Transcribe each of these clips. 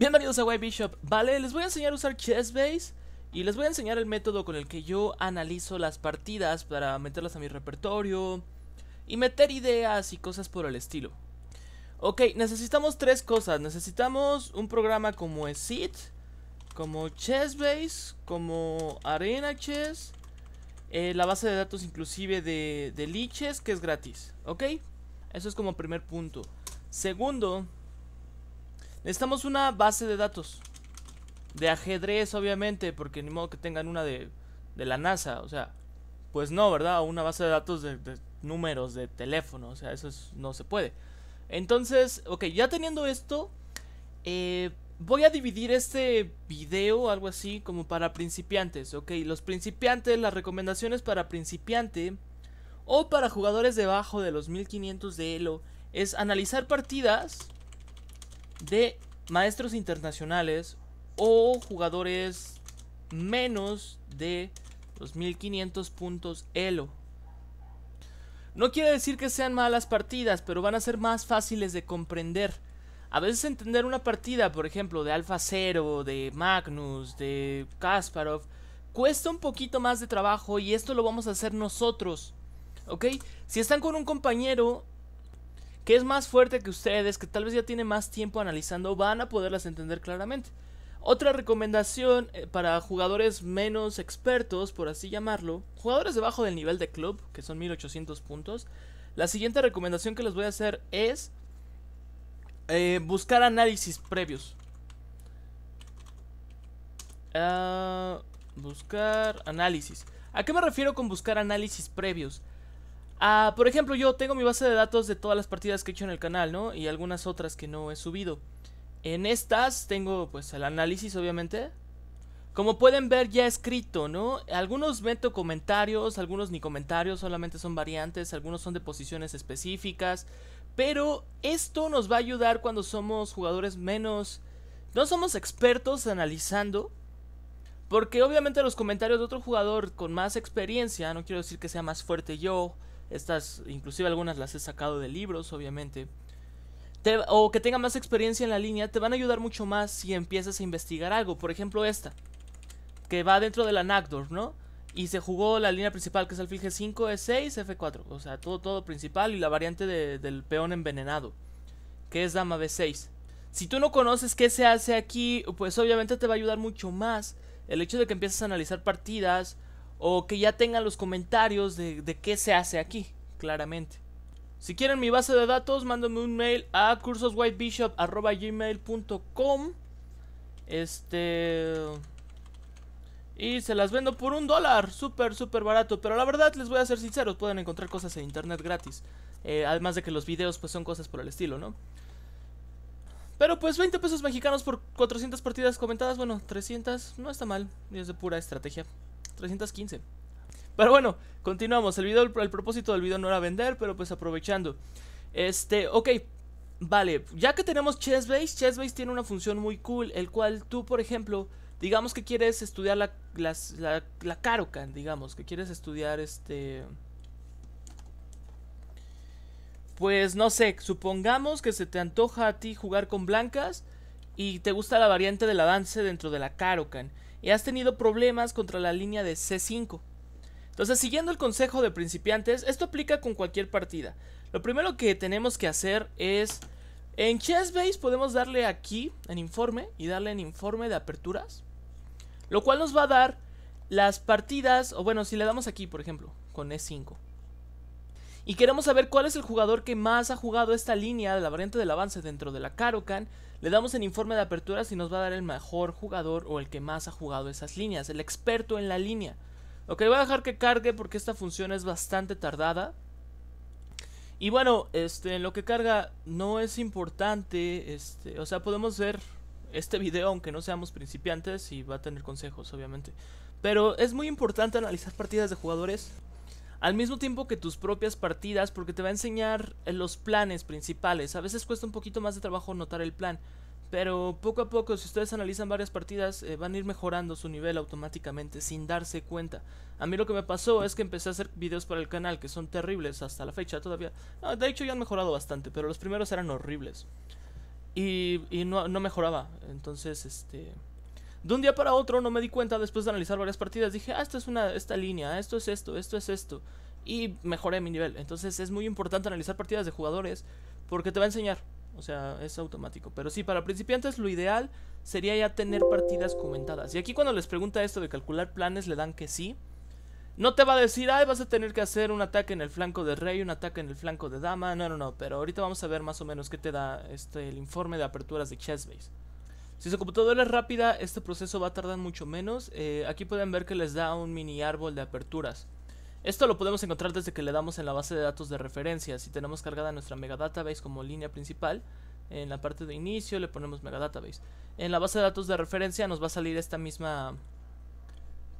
Bienvenidos a White Bishop. Vale, les voy a enseñar a usar Chessbase y les voy a enseñar el método con el que yo analizo las partidas para meterlas a mi repertorio y meter ideas y cosas por el estilo. Ok, necesitamos tres cosas. Necesitamos un programa como Exit, como Chessbase, como Arena Chess, eh, la base de datos inclusive de, de Liches, que es gratis. Ok, eso es como primer punto. Segundo, Necesitamos una base de datos. De ajedrez, obviamente, porque ni modo que tengan una de, de la NASA, o sea, pues no, ¿verdad? Una base de datos de, números de teléfono, o sea, eso no se puede. Entonces, ok, ya teniendo esto, eh, voy a dividir este video, algo así, como para principiantes, ok. Los principiantes, las recomendaciones para principiante o para jugadores debajo de los 1500 de Elo es analizar partidas de maestros internacionales o jugadores menos de 2500 puntos Elo. No quiere decir que sean malas partidas, pero van a ser más fáciles de comprender. A veces entender una partida, por ejemplo, de Alfa Cero. de Magnus, de Kasparov, cuesta un poquito más de trabajo y esto lo vamos a hacer nosotros. ¿Ok? Si están con un compañero, que es más fuerte que ustedes, que tal vez ya tiene más tiempo analizando, van a poderlas entender claramente. Otra recomendación eh, para jugadores menos expertos, por así llamarlo, jugadores debajo del nivel de club, que son 1800 puntos, la siguiente recomendación que les voy a hacer es eh, buscar análisis previos. Ah, buscar análisis. ¿A qué me refiero con buscar análisis previos? Ah, por ejemplo, yo tengo mi base de datos de todas las partidas que he hecho en el canal, ¿no? Y algunas otras que no he subido. En estas tengo pues el análisis, obviamente. Como pueden ver ya he escrito, ¿no? Algunos meto comentarios, algunos ni comentarios, solamente son variantes, algunos son de posiciones específicas. Pero esto nos va a ayudar cuando somos jugadores menos... No somos expertos analizando, porque obviamente los comentarios de otro jugador con más experiencia, no quiero decir que sea más fuerte yo, estas, inclusive algunas las he sacado de libros, obviamente. o que tenga más experiencia en la línea, te van a ayudar mucho más si empiezas a investigar algo. Por ejemplo, esta, que va dentro de la Nackdorf, ¿no? Y se jugó la línea principal, que es alfil G5, E6, F4. O sea, todo, todo principal y la variante del peón envenenado, que es dama B6. Si tú no conoces qué se hace aquí, pues obviamente te va a ayudar mucho más el hecho de que empieces a analizar partidas, o que ya tengan los comentarios de, qué se hace aquí, claramente. Si quieren mi base de datos, Mándenme un mail a cursoswhitebishop.com Este... Y se las vendo por un dólar, súper, súper barato. Pero la verdad, les voy a ser sinceros, pueden encontrar cosas en internet gratis. Eh, además de que los videos pues son cosas por el estilo, ¿no? Pero pues 20 pesos mexicanos por 400 partidas comentadas, bueno, 300, no está mal, es de pura estrategia. 315. Pero bueno, continuamos. El video, el, propósito del video no era vender, pero pues aprovechando. Este, ok. Vale, ya que tenemos ChessBase, ChessBase tiene una función muy cool, el cual tú, por ejemplo, digamos que quieres estudiar la, la Karokan, digamos, que quieres estudiar este... Pues no sé, supongamos que se te antoja a ti jugar con blancas y te gusta la variante del avance dentro de la Karokan y has tenido problemas contra la línea de C5. Entonces, siguiendo el consejo de principiantes, esto aplica con cualquier partida. Lo primero que tenemos que hacer es... En ChessBase podemos darle aquí en informe y darle en informe de aperturas. Lo cual nos va a dar las partidas, o bueno, si le damos aquí, por ejemplo, con E5. Y queremos saber cuál es el jugador que más ha jugado esta línea de la variante del avance dentro de la Karokan. Le damos el informe de apertura si nos va a dar el mejor jugador o el que más ha jugado esas líneas, el experto en la línea. Ok, voy a dejar que cargue porque esta función es bastante tardada. Y bueno, este, en lo que carga no es importante, este, o sea, podemos ver este video aunque no seamos principiantes y va a tener consejos, obviamente. Pero es muy importante analizar partidas de jugadores al mismo tiempo que tus propias partidas porque te va a enseñar eh, los planes principales. A veces cuesta un poquito más de trabajo notar el plan, pero poco a poco si ustedes analizan varias partidas eh, van a ir mejorando su nivel automáticamente sin darse cuenta. A mí lo que me pasó es que empecé a hacer videos para el canal que son terribles hasta la fecha todavía. de hecho ya han mejorado bastante, pero los primeros eran horribles. Y, no, no mejoraba. Entonces, este... De un día para otro no me di cuenta después de analizar varias partidas. Dije, ah, esto es una, esta línea, ah, esto es esto, esto es esto. Y mejoré mi nivel. Entonces es muy importante analizar partidas de jugadores porque te va a enseñar. O sea, es automático. Pero sí, para principiantes lo ideal sería ya tener partidas comentadas. Y aquí cuando les pregunta esto de calcular planes, le dan que sí. No te va a decir, ah, vas a tener que hacer un ataque en el flanco de rey, un ataque en el flanco de dama. No, no, no. Pero ahorita vamos a ver más o menos qué te da este, el informe de aperturas de Chessbase. Si su computadora es rápida, este proceso va a tardar mucho menos. Eh, aquí pueden ver que les da un mini árbol de aperturas. Esto lo podemos encontrar desde que le damos en la base de datos de referencia. Si tenemos cargada nuestra megadatabase como línea principal, en la parte de inicio le ponemos megadatabase En la base de datos de referencia nos va a salir esta misma...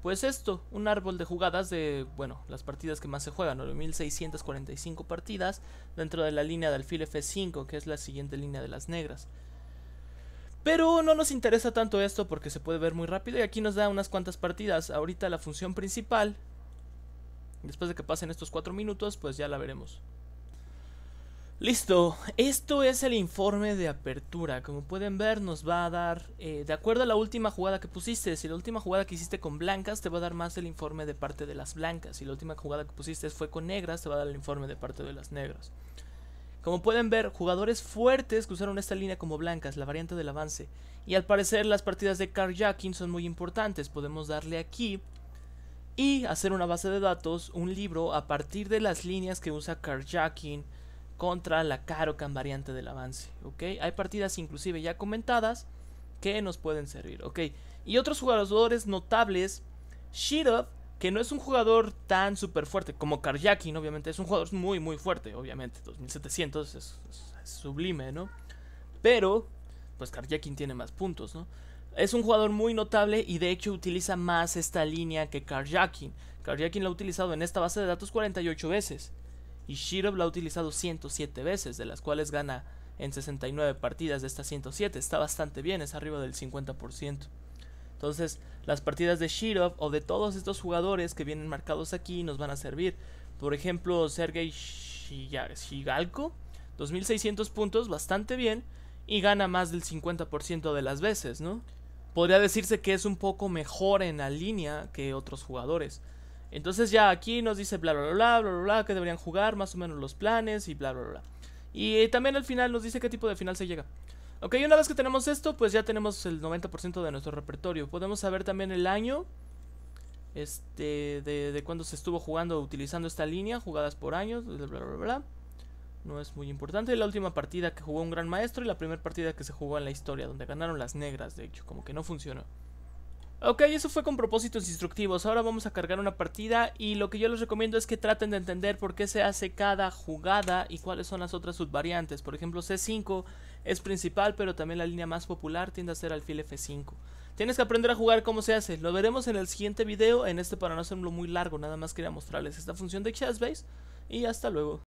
Pues esto, un árbol de jugadas de, bueno, las partidas que más se juegan, 9645 partidas dentro de la línea de alfil F5, que es la siguiente línea de las negras. Pero no nos interesa tanto esto porque se puede ver muy rápido y aquí nos da unas cuantas partidas. Ahorita la función principal, después de que pasen estos 4 minutos, pues ya la veremos. Listo, esto es el informe de apertura. Como pueden ver, nos va a dar, eh, de acuerdo a la última jugada que pusiste, si la última jugada que hiciste con blancas, te va a dar más el informe de parte de las blancas. Si la última jugada que pusiste fue con negras, te va a dar el informe de parte de las negras. Como pueden ver, jugadores fuertes que usaron esta línea como blancas, la variante del avance. Y al parecer las partidas de Karjakin son muy importantes, podemos darle aquí y hacer una base de datos, un libro a partir de las líneas que usa Karjakin contra la Karokan variante del avance, Hay partidas inclusive ya comentadas que nos pueden servir, Y otros jugadores notables, Shirov que no es un jugador tan súper fuerte como Karjakin, obviamente. Es un jugador muy, muy fuerte, obviamente. 2700 es, sublime, ¿no? Pero, pues Karjakin tiene más puntos, ¿no? Es un jugador muy notable y de hecho utiliza más esta línea que Karjakin. Karjakin la ha utilizado en esta base de datos 48 veces. Y Shirov la ha utilizado 107 veces, de las cuales gana en 69 partidas de estas 107. Está bastante bien, es arriba del 50%. Entonces, las partidas de Shirov o de todos estos jugadores que vienen marcados aquí nos van a servir. Por ejemplo, Sergei Shigalko, 2600 puntos, bastante bien, y gana más del 50% de las veces, ¿no? Podría decirse que es un poco mejor en la línea que otros jugadores. Entonces ya aquí nos dice bla bla bla bla bla bla que deberían jugar, más o menos los planes y bla bla bla. Y también al final nos dice qué tipo de final se llega. Ok, una vez que tenemos esto, pues ya tenemos el 90% de nuestro repertorio. Podemos saber también el año este de, de cuando se estuvo jugando utilizando esta línea, jugadas por años, bla, bla, bla. No es muy importante. La última partida que jugó un gran maestro y la primera partida que se jugó en la historia, donde ganaron las negras, de hecho, como que no funcionó. Ok, eso fue con propósitos instructivos. Ahora vamos a cargar una partida y lo que yo les recomiendo es que traten de entender por qué se hace cada jugada y cuáles son las otras subvariantes. Por ejemplo, C5 es principal, pero también la línea más popular tiende a ser alfil F5. Tienes que aprender a jugar cómo se hace. Lo veremos en el siguiente video, en este para no hacerlo muy largo, nada más quería mostrarles esta función de Chessbase y hasta luego.